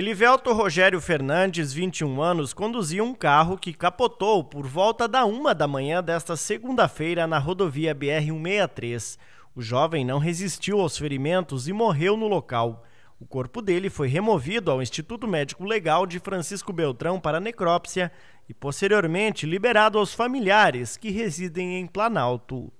Elivelto Rogério Fernandes, 21 anos, conduzia um carro que capotou por volta da uma da manhã desta segunda-feira na rodovia BR-163. O jovem não resistiu aos ferimentos e morreu no local. O corpo dele foi removido ao Instituto Médico Legal de Francisco Beltrão para necrópsia e posteriormente liberado aos familiares que residem em Planalto.